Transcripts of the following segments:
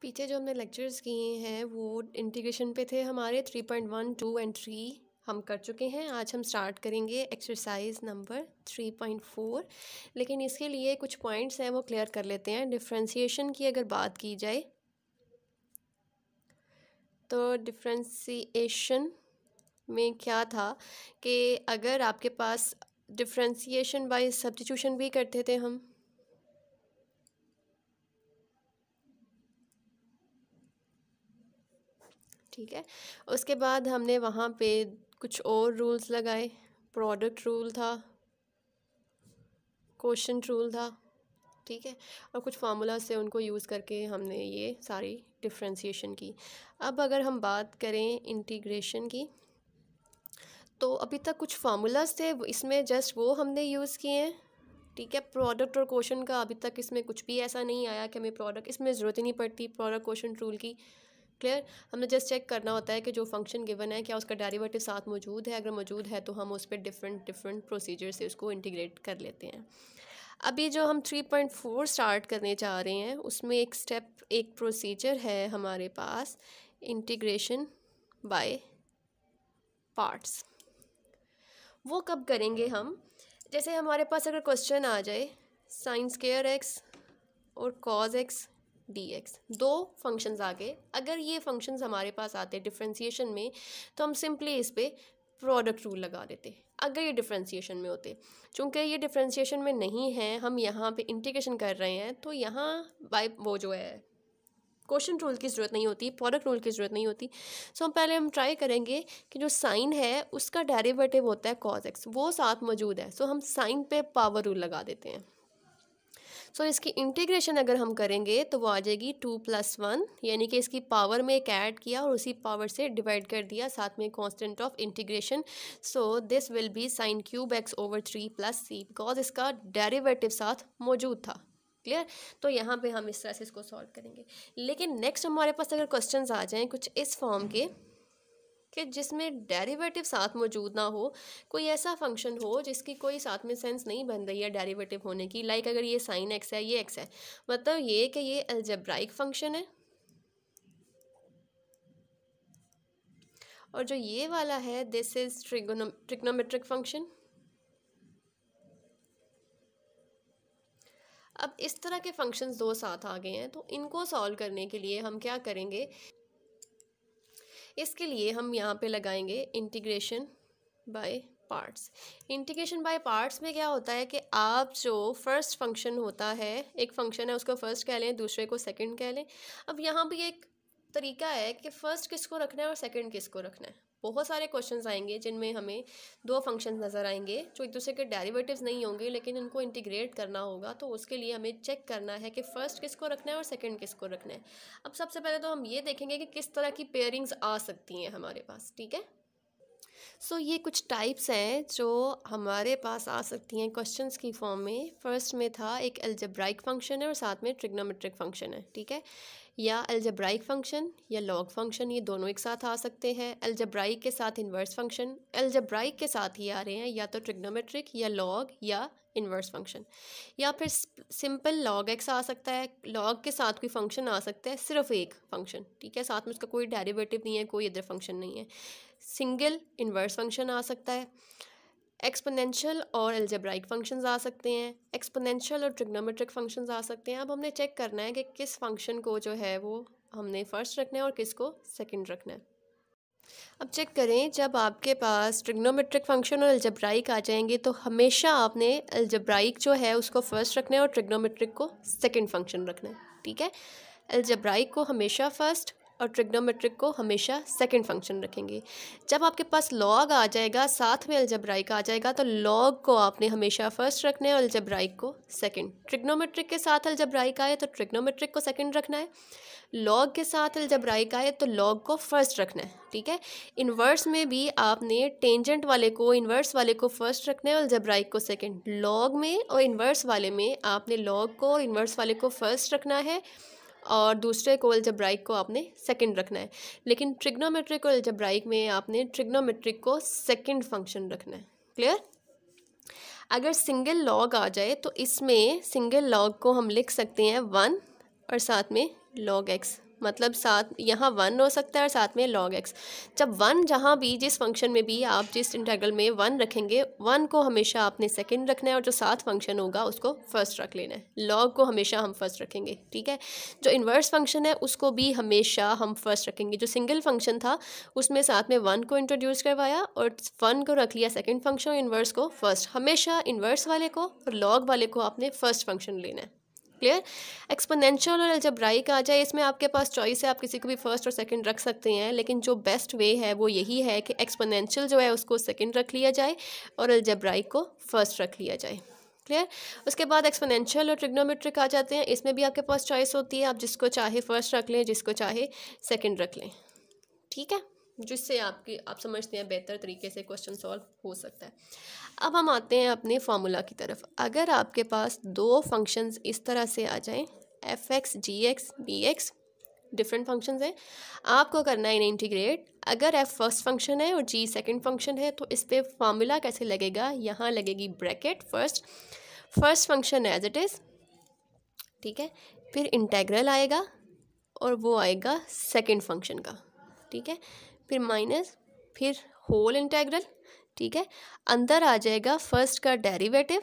पीछे जो हमने लेक्चर्स किए हैं वो इंटीग्रेशन पे थे हमारे three point one two and three हम कर चुके हैं आज हम स्टार्ट करेंगे exercise number three point four लेकिन इसके लिए कुछ पॉइंट्स हैं वो क्लियर कर लेते हैं डिफ्रेंसीशन की अगर बात की जाए तो डिफ्रेंसीशन में क्या था कि अगर आपके पास डिफ्रेंसीशन बाय सब्सटीट्यूशन भी करते थे हम ठीक है उसके बाद हमने वहाँ पे कुछ और रूल्स लगाए प्रोडक्ट रूल था क्वेश्चन रूल था ठीक है और कुछ फार्मूला से उनको यूज़ करके हमने ये सारी डिफ्रेंसीशन की अब अगर हम बात करें इंटीग्रेशन की तो अभी तक कुछ फार्मूलाज थे इसमें जस्ट वो हमने यूज़ किए हैं ठीक है प्रोडक्ट और क्वेश्चन का अभी तक इसमें कुछ भी ऐसा नहीं आया कि हमें प्रोडक्ट इसमें ज़रूरत ही नहीं पड़ती प्रोडक्ट क्वेश्चन रूल की क्लियर हमने जस्ट चेक करना होता है कि जो फंक्शन गिवन है क्या उसका डेरिवेटिव साथ मौजूद है अगर मौजूद है तो हम उस पर डिफरेंट डिफरेंट प्रोसीजर से उसको इंटीग्रेट कर लेते हैं अभी जो हम 3.4 स्टार्ट करने जा रहे हैं उसमें एक स्टेप एक प्रोसीजर है हमारे पास इंटीग्रेशन बाय पार्ट्स वो कब करेंगे हम जैसे हमारे पास अगर क्वेश्चन आ जाए साइंस केयर एक्स और कॉज एक्स डी एक्स दो फंक्शंस आ गए अगर ये फंक्शंस हमारे पास आते डिफ्रेंसीशन में तो हम सिंपली इस पर प्रोडक्ट रूल लगा देते अगर ये डिफ्रेंसीशन में होते चूँकि ये डिफ्रेंसीशन में नहीं है हम यहाँ पे इंटीग्रेशन कर रहे हैं तो यहाँ बाई वो जो है क्वेश्चन रूल की ज़रूरत नहीं होती प्रोडक्ट रूल की ज़रूरत नहीं होती सो so, हम पहले हम ट्राई करेंगे कि जो साइन है उसका डेरिवेटिव होता है कॉज एक्स वो साथ मौजूद है सो so, हम साइन पे पावर रूल लगा देते हैं सो so, इसकी इंटीग्रेशन अगर हम करेंगे तो वो आ जाएगी टू प्लस वन यानी कि इसकी पावर में एक ऐड किया और उसी पावर से डिवाइड कर दिया साथ में constant of integration so this will be sine cube x over three plus c because इसका डेरिवेटिव साथ मौजूद था क्लियर तो यहाँ पे हम इस तरह से इसको सॉल्व करेंगे लेकिन नेक्स्ट हमारे पास अगर क्वेश्चन आ जाएँ कुछ इस फॉर्म के कि जिसमें डेरिवेटिव साथ मौजूद ना हो कोई ऐसा फंक्शन हो जिसकी कोई साथ में सेंस नहीं बन रही है डेरिवेटिव होने की लाइक like अगर ये साइन एक्स है ये एक्स है मतलब ये कि ये अल्जब्राइक फंक्शन है और जो ये वाला है this is trigono trigonometric function अब इस तरह के फंक्शंस दो साथ आ गए हैं तो इनको सॉल्व करने के लिए हम क्या करेंगे इसके लिए हम यहाँ पे लगाएंगे integration by parts integration by parts में क्या होता है कि आप जो फर्स्ट फंक्शन होता है एक फंक्शन है उसको फर्स्ट कह लें दूसरे को सेकंड कह लें अब यहाँ भी एक तरीका है कि फ़र्स्ट किसको रखना है और सेकंड किसको रखना है बहुत सारे क्वेश्चन आएंगे जिनमें हमें दो फंक्शन नज़र आएंगे जो एक दूसरे के डेरिवेटिव नहीं होंगे लेकिन इनको इंटीग्रेट करना होगा तो उसके लिए हमें चेक करना है कि फ़र्स्ट किसको रखना है और सेकेंड किसको रखना है अब सबसे पहले तो हम ये देखेंगे कि किस तरह की पेयरिंग्स आ सकती हैं हमारे पास ठीक है सो so, ये कुछ टाइप्स हैं जो हमारे पास आ सकती हैं क्वेश्चंस की फॉर्म में फर्स्ट में था एक एल्जेब्राइक फंक्शन है और साथ में ट्रिग्नोमेट्रिक फंक्शन है ठीक है या अलजब्राइक फंक्शन या लॉग फंक्शन ये दोनों एक साथ आ सकते हैं अलजब्राइक के साथ इन्वर्स फंक्शन अलजब्राइक के साथ ही आ रहे हैं या तो ट्रिग्नोमेट्रिक या लॉग या इन्वर्स फंक्शन या फिर सिंपल लॉग एक्स आ सकता है लॉग के साथ कोई फंक्शन आ सकता है सिर्फ एक फंक्शन ठीक है साथ में उसका कोई डेरिवेटिव नहीं है कोई इधर फंक्शन नहीं है सिंगल इन्वर्स फंक्शन आ सकता है एक्सपोनेंशियल और एल्जेब्राइक फंक्शंस आ सकते हैं एक्सपोनेंशियल और ट्रिग्नोमेट्रिक फंक्शंस आ सकते हैं अब हमने चेक करना है कि किस फंक्शन को जो है वो हमने फर्स्ट रखना है और किस को सेकेंड रखना है अब चेक करें जब आपके पास ट्रिग्नोमेट्रिक फंक्शन और एल्जेब्राइक आ जाएंगे तो हमेशा आपने एल्जेब्राइक जो है उसको फर्स्ट रखना है और ट्रिग्नोमेट्रिक को सेकेंड फंक्शन रखना है ठीक है एल्जेब्राइक को हमेशा फर्स्ट और ट्रिग्नोमेट्रिक को हमेशा सेकंड फंक्शन रखेंगे जब आपके पास लॉग आ जाएगा साथ में अल्जब्राइक आ जाएगा तो लॉग को आपने हमेशा फर्स्ट रखना है और अल्जब्राइक को सेकंड ट्रिग्नोमेट्रिक के साथ अल्जब्राइक आए तो ट्रिग्नोमेट्रिक को सेकंड रखना है लॉग के साथ अल्जब्राइक आए तो लॉग को फर्स्ट रखना है ठीक है इन्वर्स में भी आपने टेंजेंट वाले को इन्वर्स वाले को फर्स्ट रखना है और अल्जब्राइक को सेकेंड लॉग में और इन्वर्स वाले में आपने लॉग को इन्वर्स वाले को फर्स्ट रखना है और दूसरे को एल्जब्राइक को आपने सेकंड रखना है लेकिन ट्रिग्नोमेट्रिक और एल्जब्राइक में आपने ट्रिग्नोमेट्रिक को सेकंड फंक्शन रखना है क्लियर अगर सिंगल लॉग आ जाए तो इसमें सिंगल लॉग को हम लिख सकते हैं वन और साथ में लॉग एक्स मतलब साथ यहाँ वन हो सकता है और साथ में लॉग एक्स जब वन जहाँ भी जिस फंक्शन में भी आप जिस इंटरगल में वन रखेंगे वन को हमेशा आपने सेकंड रखना है और जो साथ फंक्शन होगा उसको फर्स्ट रख लेना है लॉग को हमेशा हम फर्स्ट रखेंगे ठीक है जो इन्वर्स फंक्शन है उसको भी हमेशा हम फर्स्ट रखेंगे जो सिंगल फंक्शन था उसमें साथ में वन को इंट्रोड्यूस करवाया और वन को रख लिया सेकेंड फंक्शन और इन्वर्स को फर्स्ट हमेशा इन्वर्स वाले को और लॉग वाले को आपने फर्स्ट फंक्शन लेना है क्लियर एक्सपोनेंशियल और अल्जब्राइक आ जाए इसमें आपके पास चॉइस है आप किसी को भी फर्स्ट और सेकंड रख सकते हैं लेकिन जो बेस्ट वे है वो यही है कि एक्सपोनेंशियल जो है उसको सेकंड रख लिया जाए और अलजब्राइक को फर्स्ट रख लिया जाए क्लियर उसके बाद एक्सपोनेंशियल और ट्रिग्नोमेट्रिक आ जाते हैं इसमें भी आपके पास चॉइस होती है आप जिसको चाहे फर्स्ट रख लें जिसको चाहे सेकेंड रख लें ठीक है जिससे आपकी आप समझते हैं बेहतर तरीके से क्वेश्चन सॉल्व हो सकता है अब हम आते हैं अपने फार्मूला की तरफ अगर आपके पास दो फंक्शंस इस तरह से आ जाएं f x g x b x different functions हैं आपको करना है इन्हें इंटीग्रेट अगर एफ फर्स्ट फंक्शन है और जी सेकंड फंक्शन है तो इस पर फार्मूला कैसे लगेगा यहाँ लगेगी bracket first first function as it is ठीक है फिर इंटेग्रल आएगा और वो आएगा सेकेंड फंक्शन का ठीक है फिर माइनस फिर होल इंटेग्रल ठीक है अंदर आ जाएगा फर्स्ट का डेरिवेटिव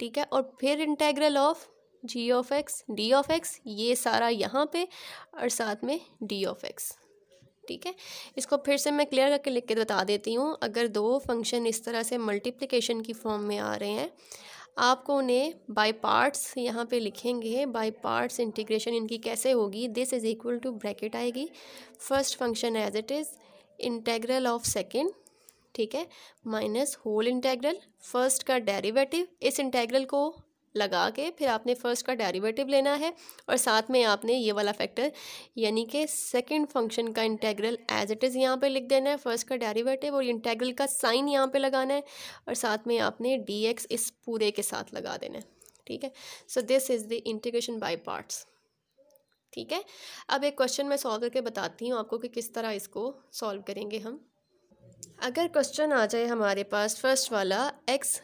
ठीक है और फिर integral of g of x d of x ये सारा यहाँ पे और साथ में डी ऑफ एक्स ठीक है इसको फिर से मैं क्लियर करके लिख के बता देती हूँ अगर दो फंक्शन इस तरह से मल्टीप्लिकेशन की फॉर्म में आ रहे हैं आपको उन्हें बाय पार्ट्स यहाँ पे लिखेंगे बाय पार्ट्स इंटीग्रेशन इनकी कैसे होगी this is equal to bracket आएगी first function as it is integral of second ठीक है माइनस होल इंटेग्रल फर्स्ट का डेरिवेटिव इस इंटेग्रल को लगा के फिर आपने फर्स्ट का डेरिवेटिव लेना है और साथ में आपने ये वाला फैक्टर यानी कि सेकंड फंक्शन का इंटेग्रल एज इट इज़ यहाँ पे लिख देना है फर्स्ट का डेरिवेटिव और इंटेग्रल का साइन यहाँ पे लगाना है और साथ में आपने डी इस पूरे के साथ लगा देना है ठीक है so this is the integration by parts ठीक है अब एक क्वेश्चन मैं सॉल्व करके बताती हूँ आपको कि किस तरह इसको सॉल्व करेंगे हम अगर क्वेश्चन आ जाए हमारे पास फर्स्ट वाला x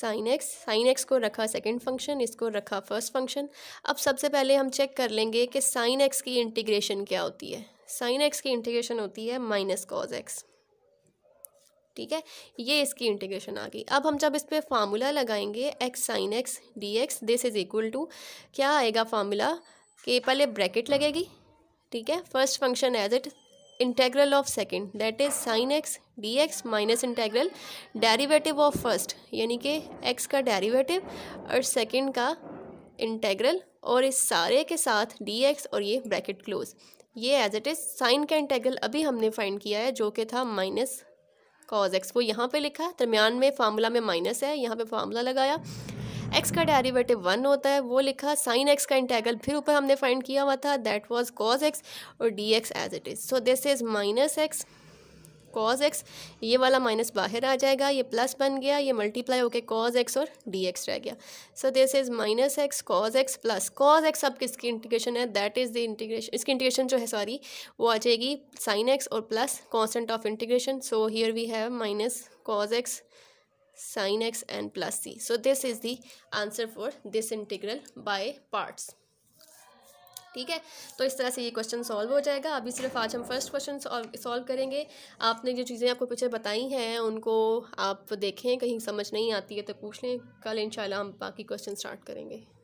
sine x sine x को रखा सेकंड फंक्शन इसको रखा फर्स्ट फंक्शन अब सबसे पहले हम चेक कर लेंगे कि साइन एक्स की इंटीग्रेशन क्या होती है साइन एक्स की इंटीग्रेशन होती है माइनस कॉज एक्स ठीक है ये इसकी इंटीग्रेशन आ गई अब हम जब इस पर फार्मूला लगाएंगे x sine x d x this is equal to क्या आएगा फार्मूला कि पहले ब्रैकेट लगेगी ठीक है first function as it integral of second that is sine x d x minus integral derivative of first यानी कि एक्स का डेरीवेटिव और सेकेंड का इंटेग्रल और इस सारे के साथ डी एक्स और ये ब्रैकेट क्लोज ये एज इट इज़ साइन का इंटेग्रल अभी हमने फाइंड किया है जो कि था माइनस कॉज एक्स वो यहाँ पे लिखा दरमियान में फार्मूला में माइनस है यहाँ पे फार्मूला लगाया एक्स का डेरिवेटिव वन होता है वो लिखा साइन एक्स का इंटेगल फिर ऊपर हमने फाइंड किया हुआ था दैट वाज कॉज एक्स और d x as it is so this is minus x cos x ये वाला माइनस बाहर आ जाएगा ये प्लस बन गया ये मल्टीप्लाई होके कॉज एक्स और डी एक्स रह गया so this is minus x cos x plus cos x अब किसकी इंटीग्रेशन है दैट इज़ द इंटीग्रेशन इसकी इंटीग्रेशन जो है सॉरी वो आ जाएगी साइन एक्स और plus constant of integration so here we have minus cos x sine x and plus c so this is the answer for this integral by parts ठीक है तो इस तरह से ये क्वेश्चन सॉल्व हो जाएगा अभी सिर्फ आज हम फर्स्ट क्वेश्चन सॉल्व करेंगे आपने जो चीज़ें आपको पीछे बताई हैं उनको आप देखें कहीं समझ नहीं आती है तो पूछ लें कल इंशाल्लाह हम बाकी क्वेश्चन स्टार्ट करेंगे